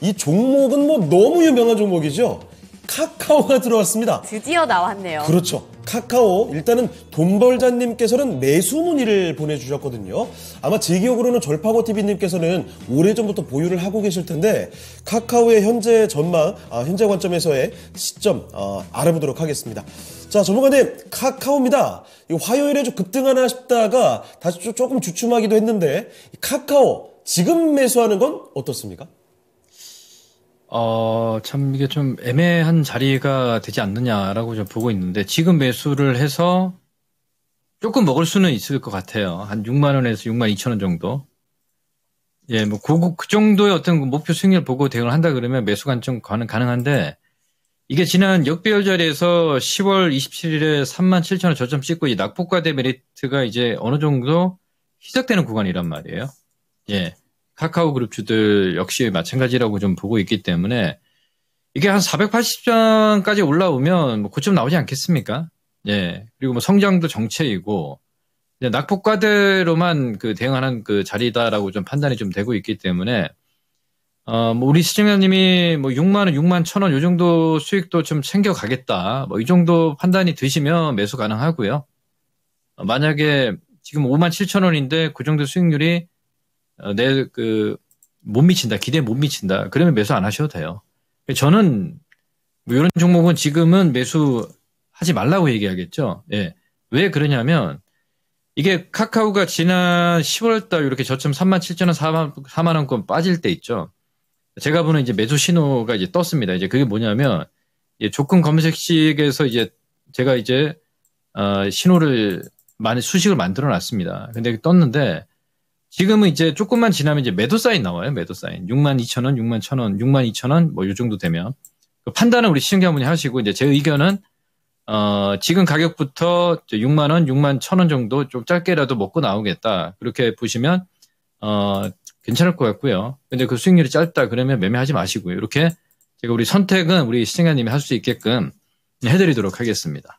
이 종목은 뭐 너무 유명한 종목이죠. 카카오가 들어왔습니다. 드디어 나왔네요. 그렇죠. 카카오 일단은 돈벌자님께서는 매수 문의를 보내주셨거든요. 아마 제 기억으로는 절파고 TV님께서는 오래전부터 보유를 하고 계실 텐데 카카오의 현재 전망, 아, 현재 관점에서의 시점 아, 알아보도록 하겠습니다. 자 전문가님 카카오입니다. 화요일에 좀 급등하나 싶다가 다시 조금 주춤하기도 했는데 카카오 지금 매수하는 건 어떻습니까? 어, 참 이게 좀 애매한 자리가 되지 않느냐라고 좀 보고 있는데 지금 매수를 해서 조금 먹을 수는 있을 것 같아요. 한 6만 원에서 6만 2천 원 정도. 예, 뭐 그, 그 정도의 어떤 그 목표 수익률 보고 대응을 한다 그러면 매수 관점 가능 가능한데 이게 지난 역배열 자리에서 10월 27일에 3만 7천 원 저점 찍고 이 낙폭과 대메리트가 이제 어느 정도 희석되는 구간이란 말이에요. 예. 카카오 그룹 주들 역시 마찬가지라고 좀 보고 있기 때문에 이게 한 480장까지 올라오면 뭐 고점 나오지 않겠습니까? 예. 그리고 뭐 성장도 정체이고 낙폭과대로만 그 대응하는 그 자리다라고 좀 판단이 좀 되고 있기 때문에 어, 뭐 우리 시청자님이 뭐 6만 원, 6만 천원요 정도 수익도 좀 챙겨가겠다. 뭐 이 정도 판단이 드시면 매수 가능하고요. 어, 만약에 지금 5만 7천 원인데 그 정도 수익률이 어, 내그 못 미친다 기대 못 미친다 그러면 매수 안 하셔도 돼요. 저는 뭐 이런 종목은 지금은 매수 하지 말라고 얘기하겠죠. 예. 왜 그러냐면 이게 카카오가 지난 10월 달 이렇게 저점 3만 7천 원, 4만 4만 원권 빠질 때 있죠. 제가 보는 이제 매수 신호가 이제 떴습니다. 이제 그게 뭐냐면 예, 조건 검색식에서 이제 제가 이제 어, 신호를 많이 수식을 만들어 놨습니다. 근데 떴는데 지금은 이제 조금만 지나면 이제 매도 사인 나와요. 매도 사인. 6만 2천 원, 6만 1천 원, 6만 뭐 2천 원, 뭐요 정도 되면 그 판단은 우리 시청자분이 하시고 이제 제 의견은 어, 지금 가격부터 6만 원, 6만 1천 원 정도 좀 짧게라도 먹고 나오겠다. 그렇게 보시면 어, 괜찮을 것 같고요. 근데 그 수익률이 짧다 그러면 매매하지 마시고요. 이렇게 제가 우리 선택은 우리 시청자님이 할 수 있게끔 해드리도록 하겠습니다.